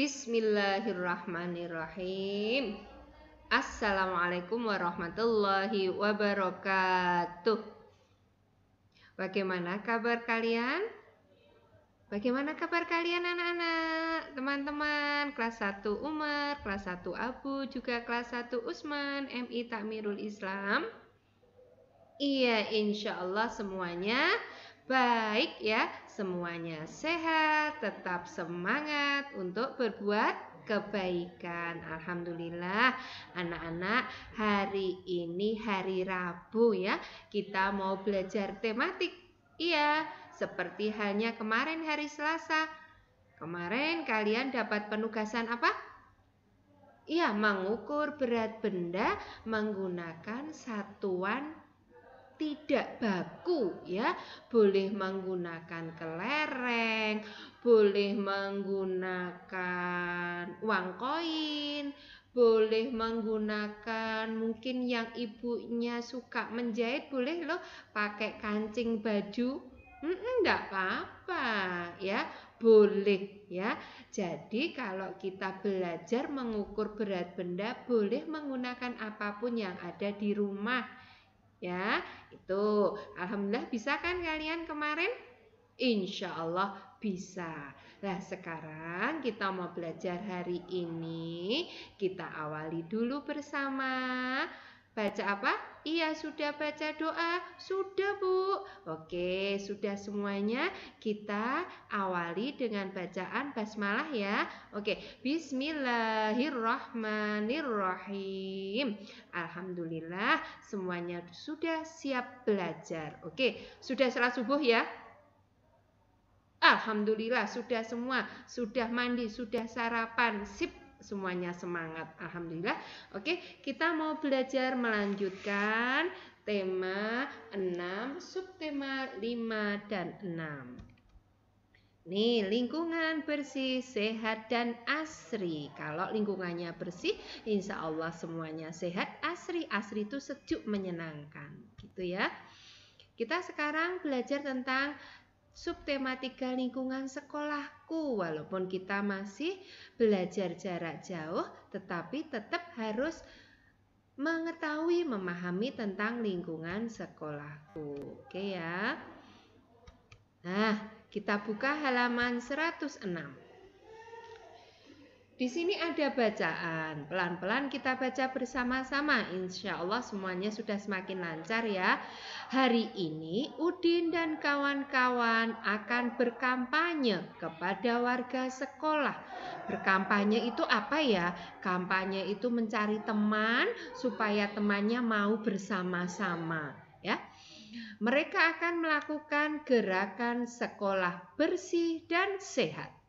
Bismillahirrahmanirrahim. Assalamualaikum warahmatullahi wabarakatuh. Bagaimana kabar kalian? Bagaimana kabar kalian anak-anak, teman-teman, kelas 1 Umar, kelas 1 Abu, juga kelas 1 Usman, MI Takmirul Islam? Iya, insya Allah semuanya baik ya. Semuanya sehat, tetap semangat untuk berbuat kebaikan. Alhamdulillah anak-anak hari ini hari Rabu ya. Kita mau belajar tematik. Iya, seperti halnya kemarin hari Selasa. Kemarin kalian dapat penugasan apa? Iya, mengukur berat benda menggunakan satuan tidak baku ya boleh menggunakan kelereng boleh menggunakan uang koin boleh menggunakan mungkin yang ibunya suka menjahit boleh loh pakai kancing baju enggak apa-apa ya boleh ya jadi kalau kita belajar mengukur berat benda boleh menggunakan apapun yang ada di rumah Ya, itu alhamdulillah bisa kan kalian kemarin? Insya Allah bisa. Nah, sekarang kita mau belajar hari ini. Kita awali dulu bersama. Baca apa? Iya sudah baca doa? Sudah Bu Oke sudah semuanya Kita awali dengan bacaan basmalah ya Oke Bismillahirrahmanirrahim Alhamdulillah semuanya sudah siap belajar Oke sudah sholat subuh ya Alhamdulillah sudah semua Sudah mandi, sudah sarapan Sip semuanya semangat. Alhamdulillah. Oke, kita mau belajar melanjutkan tema 6, subtema 5 dan 6. Nih, lingkungan bersih, sehat, dan asri. Kalau lingkungannya bersih, insya Allah semuanya sehat, asri. Asri itu sejuk, menyenangkan. Gitu ya. Kita sekarang belajar tentang subtema 3 lingkungan sekolahku. Walaupun kita masih belajar jarak jauh, tetapi tetap harus mengetahui, memahami tentang lingkungan sekolahku. Oke ya. Nah, kita buka halaman 106. Di sini ada bacaan. Pelan-pelan kita baca bersama-sama. Insya Allah semuanya sudah semakin lancar ya. Hari ini Udin dan kawan-kawan akan berkampanye kepada warga sekolah. Berkampanye itu apa ya? Kampanye itu mencari teman supaya temannya mau bersama-sama ya. Mereka akan melakukan gerakan sekolah bersih dan sehat.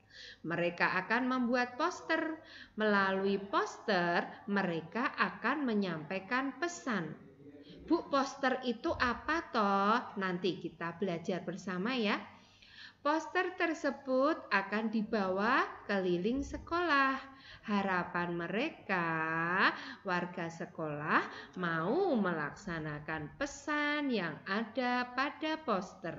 Mereka akan membuat poster. Melalui poster, mereka akan menyampaikan pesan. Bu, poster itu apa toh? Nanti kita belajar bersama ya. Poster tersebut akan dibawa keliling sekolah. Harapan mereka, warga sekolah mau melaksanakan pesan yang ada pada poster.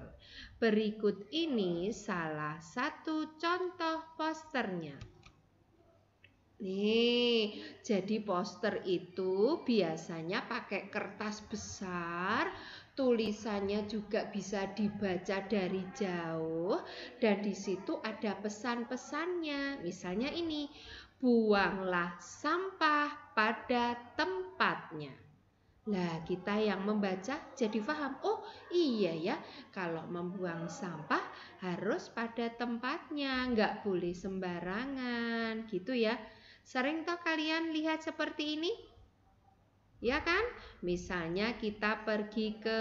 Berikut ini salah satu contoh posternya. Nih, jadi poster itu biasanya pakai kertas besar, tulisannya juga bisa dibaca dari jauh dan di situ ada pesan-pesannya. Misalnya ini, buanglah sampah pada tempatnya. Nah, kita yang membaca jadi paham. Oh, iya ya, kalau membuang sampah harus pada tempatnya, nggak boleh sembarangan gitu ya. Sering toh kalian lihat seperti ini? ya kan? Misalnya kita pergi ke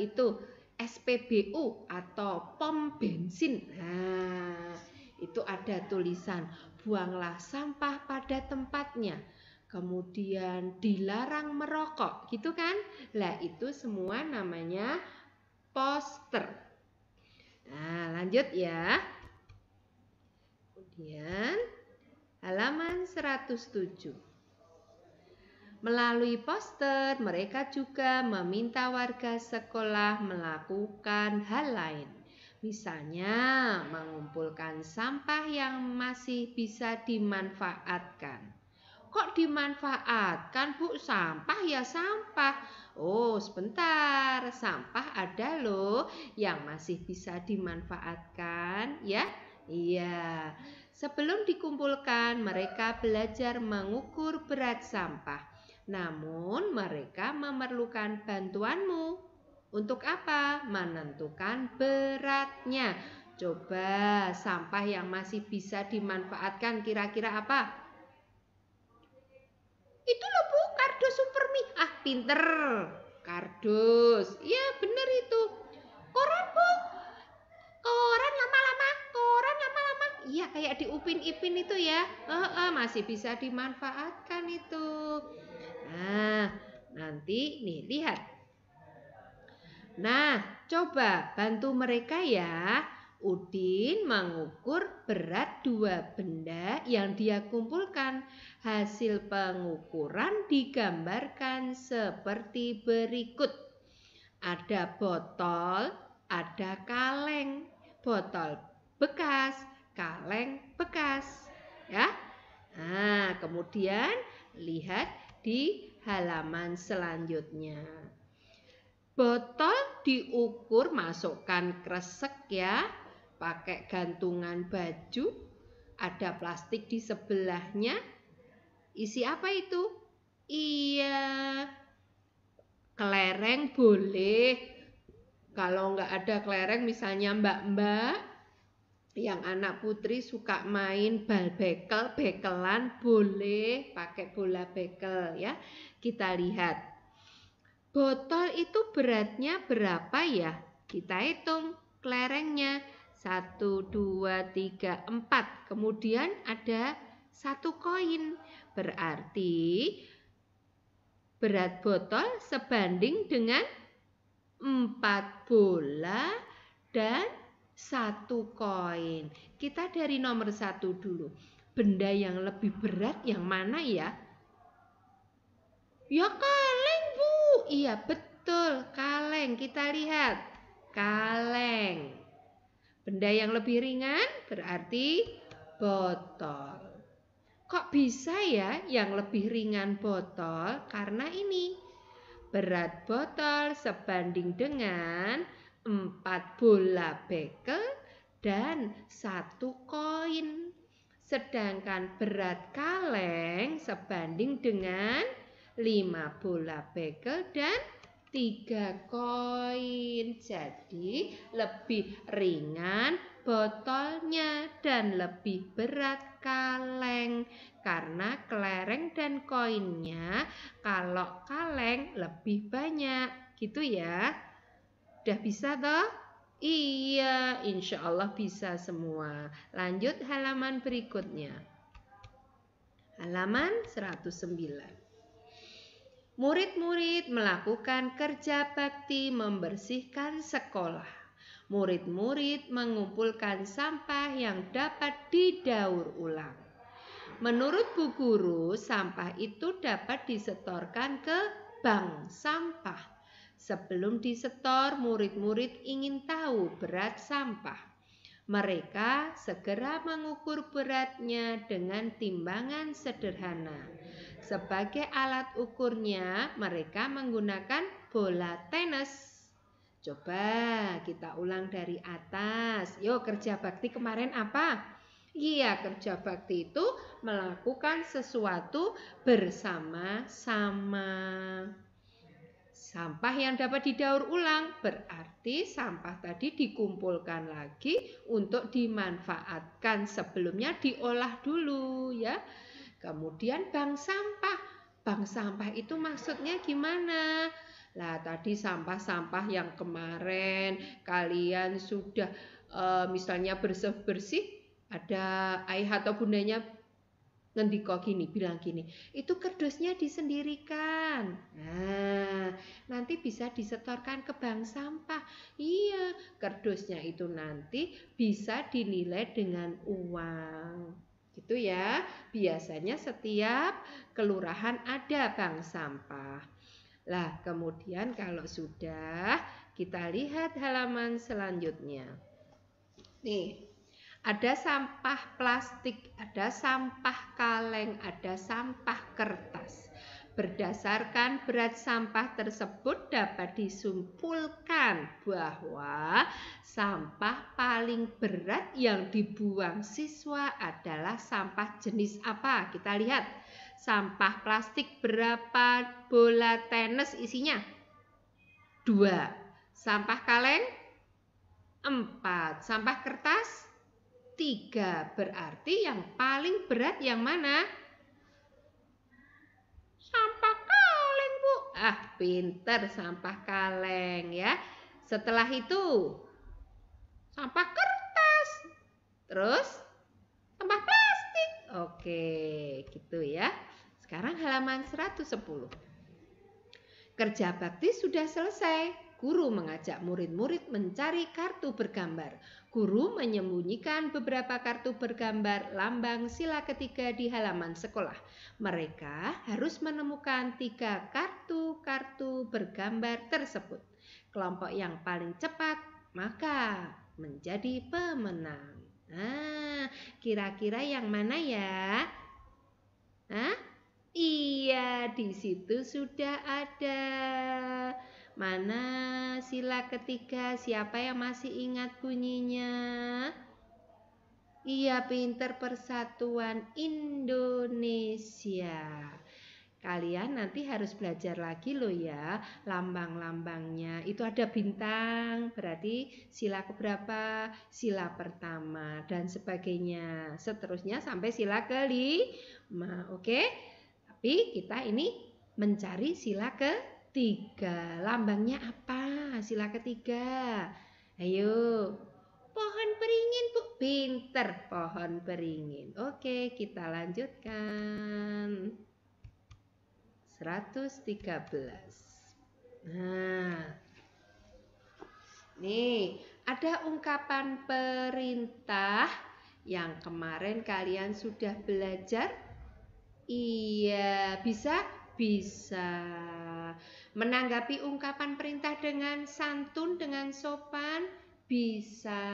itu SPBU atau pom bensin. Nah, itu ada tulisan buanglah sampah pada tempatnya. Kemudian dilarang merokok, gitu kan? Lah itu semua namanya poster. Nah, lanjut ya. Kemudian halaman 107. Melalui poster, mereka juga meminta warga sekolah melakukan hal lain. Misalnya, mengumpulkan sampah yang masih bisa dimanfaatkan. Kok dimanfaatkan, Bu? Sampah ya sampah. Oh, sebentar. Sampah ada loh yang masih bisa dimanfaatkan, ya. Iya. Sebelum dikumpulkan, mereka belajar mengukur berat sampah namun mereka memerlukan bantuanmu. Untuk apa? Menentukan beratnya. Coba sampah yang masih bisa dimanfaatkan kira-kira apa? Itu loh Bu, kardus supermi. Ah, pinter. Kardus. Iya, bener itu. Koran Bu. Koran lama-lama, koran lama-lama. Iya, kayak diupin-ipin itu ya. masih bisa dimanfaatkan itu. Nah, nanti nih lihat. Nah, coba bantu mereka ya. Udin mengukur berat dua benda yang dia kumpulkan. Hasil pengukuran digambarkan seperti berikut. Ada botol, ada kaleng, botol bekas, kaleng bekas, ya. Nah, kemudian lihat di halaman selanjutnya. Botol diukur masukkan kresek ya, pakai gantungan baju, ada plastik di sebelahnya. Isi apa itu? Iya, kelereng boleh. Kalau nggak ada kelereng misalnya mbak-mbak yang anak putri suka main bal bekel, bekelan boleh pakai bola bekel ya. Kita lihat. Botol itu beratnya berapa ya? Kita hitung kelerengnya. 1, 2, 3, 4. Kemudian ada satu koin. Berarti berat botol sebanding dengan 4 bola dan satu koin. Kita dari nomor satu dulu. Benda yang lebih berat yang mana ya? Ya kaleng bu. Iya betul kaleng. Kita lihat kaleng. Benda yang lebih ringan berarti botol. Kok bisa ya yang lebih ringan botol? Karena ini berat botol sebanding dengan 4 bola bekel, dan satu koin. Sedangkan berat kaleng sebanding dengan 5 bola bekel dan 3 koin. Jadi lebih ringan botolnya dan lebih berat kaleng karena kelereng dan koinnya kalau kaleng lebih banyak gitu ya. Udah bisa toh? Iya, insya Allah bisa semua. Lanjut halaman berikutnya. Halaman 109. Murid-murid melakukan kerja bakti membersihkan sekolah. Murid-murid mengumpulkan sampah yang dapat didaur ulang. Menurut Bu Guru, sampah itu dapat disetorkan ke bank sampah. Sebelum disetor, murid-murid ingin tahu berat sampah. Mereka segera mengukur beratnya dengan timbangan sederhana. Sebagai alat ukurnya, mereka menggunakan bola tenis. Coba kita ulang dari atas. Yuk, kerja bakti kemarin apa? Iya, kerja bakti itu melakukan sesuatu bersama-sama. Sampah yang dapat didaur ulang berarti sampah tadi dikumpulkan lagi untuk dimanfaatkan sebelumnya diolah dulu ya. Kemudian bank sampah. Bank sampah itu maksudnya gimana? Lah tadi sampah-sampah yang kemarin kalian sudah e, misalnya bersih-bersih ada ayah atau bundanya ngendiko gini bilang gini itu kerdusnya disendirikan nah nanti bisa disetorkan ke bank sampah iya kerdusnya itu nanti bisa dinilai dengan uang gitu ya biasanya setiap kelurahan ada bank sampah lah kemudian kalau sudah kita lihat halaman selanjutnya nih ada sampah plastik, ada sampah kaleng, ada sampah kertas. Berdasarkan berat sampah tersebut dapat disimpulkan bahwa sampah paling berat yang dibuang siswa adalah sampah jenis apa? Kita lihat. Sampah plastik berapa bola tenis isinya? Dua. Sampah kaleng? Empat. Sampah kertas? tiga berarti yang paling berat yang mana? Sampah kaleng, Bu. Ah, pinter sampah kaleng ya. Setelah itu sampah kertas. Terus sampah plastik. Oke, gitu ya. Sekarang halaman 110. Kerja bakti sudah selesai guru mengajak murid-murid mencari kartu bergambar. Guru menyembunyikan beberapa kartu bergambar lambang sila ketiga di halaman sekolah. Mereka harus menemukan tiga kartu-kartu bergambar tersebut. Kelompok yang paling cepat maka menjadi pemenang. Nah, kira-kira yang mana ya? Hah? Iya, di situ sudah ada. Mana sila ketiga? Siapa yang masih ingat bunyinya? Iya, pinter persatuan Indonesia. Kalian nanti harus belajar lagi loh ya lambang-lambangnya. Itu ada bintang, berarti sila keberapa? Sila pertama dan sebagainya. Seterusnya sampai sila kelima, oke? Tapi kita ini mencari sila ke tiga. Lambangnya apa? Sila ketiga. Ayo. Pohon beringin, Bu. Pinter, pohon beringin. Oke, kita lanjutkan. 113. Nah. Nih, ada ungkapan perintah yang kemarin kalian sudah belajar. Iya, bisa? Bisa. Menanggapi ungkapan perintah dengan santun, dengan sopan, bisa.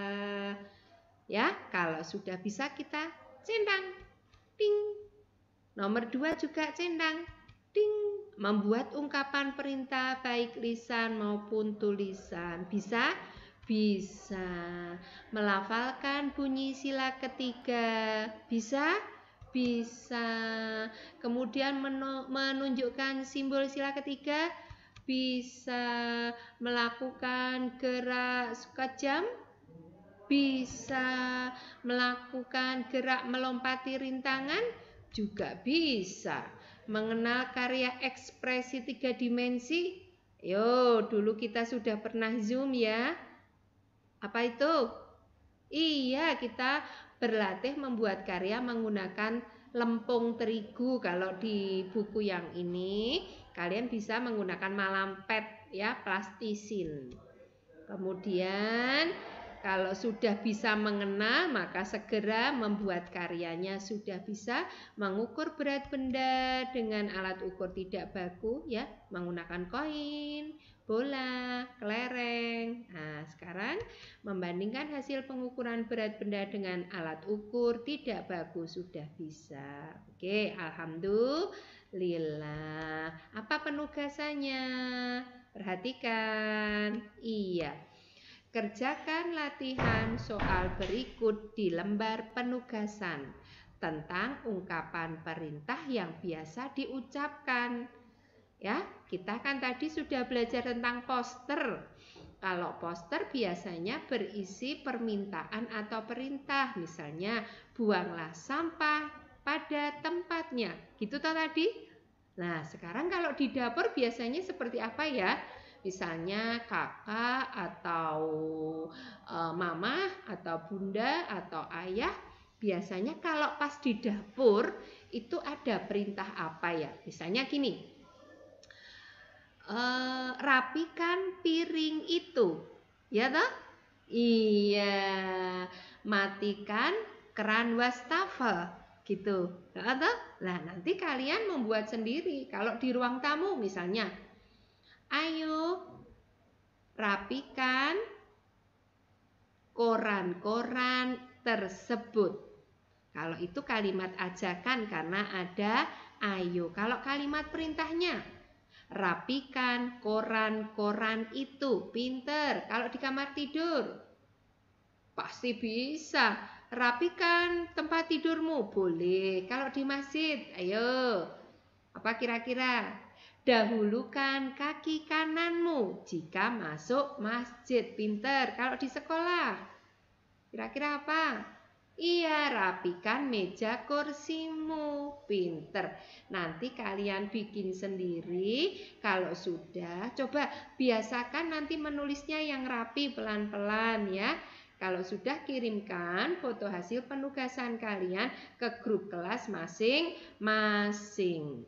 Ya, kalau sudah bisa kita centang, ting. Nomor dua juga centang, ting. Membuat ungkapan perintah baik lisan maupun tulisan. Bisa? Bisa. Melafalkan bunyi sila ketiga. Bisa? Bisa. Kemudian menunjukkan simbol sila ketiga bisa melakukan gerak suka jam bisa melakukan gerak melompati rintangan juga bisa mengenal karya ekspresi tiga dimensi yo dulu kita sudah pernah zoom ya apa itu iya kita berlatih membuat karya menggunakan lempung terigu kalau di buku yang ini Kalian bisa menggunakan malam PET ya, plastisin. Kemudian kalau sudah bisa mengena maka segera membuat karyanya. Sudah bisa mengukur berat benda dengan alat ukur tidak baku, ya, menggunakan koin, bola, kelereng. Nah, sekarang membandingkan hasil pengukuran berat benda dengan alat ukur tidak baku sudah bisa. Oke, alhamdulillah. Lila, Apa penugasannya? Perhatikan. Iya. Kerjakan latihan soal berikut di lembar penugasan tentang ungkapan perintah yang biasa diucapkan. Ya, kita kan tadi sudah belajar tentang poster. Kalau poster biasanya berisi permintaan atau perintah, misalnya buanglah sampah pada tempatnya. Gitu toh tadi? Nah, sekarang kalau di dapur biasanya seperti apa ya? Misalnya kakak atau e, mama atau bunda atau ayah biasanya kalau pas di dapur itu ada perintah apa ya? Misalnya gini, e, rapikan piring itu, ya toh? Iya, matikan keran wastafel gitu atau lah nanti kalian membuat sendiri kalau di ruang tamu misalnya ayo rapikan koran-koran tersebut kalau itu kalimat ajakan karena ada ayo kalau kalimat perintahnya rapikan koran-koran itu pinter kalau di kamar tidur Pasti bisa. Rapikan tempat tidurmu. Boleh. Kalau di masjid, ayo. Apa kira-kira? Dahulukan kaki kananmu jika masuk masjid. Pinter. Kalau di sekolah, kira-kira apa? Iya, rapikan meja kursimu. Pinter. Nanti kalian bikin sendiri. Kalau sudah, coba biasakan nanti menulisnya yang rapi pelan-pelan ya. Kalau sudah kirimkan foto hasil penugasan kalian ke grup kelas masing-masing.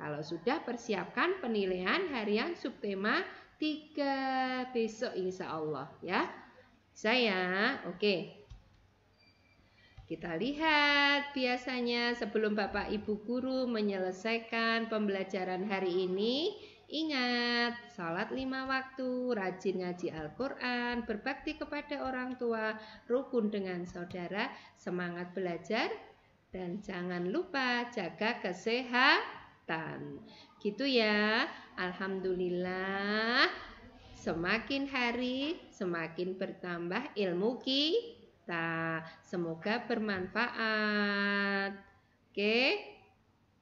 Kalau sudah persiapkan penilaian harian subtema 3 besok insya Allah ya. Saya, oke. Kita lihat biasanya sebelum Bapak Ibu guru menyelesaikan pembelajaran hari ini Ingat, salat lima waktu, rajin ngaji Al-Quran, berbakti kepada orang tua, rukun dengan saudara, semangat belajar, dan jangan lupa jaga kesehatan. Gitu ya, Alhamdulillah, semakin hari semakin bertambah ilmu kita. Semoga bermanfaat. Oke. Okay?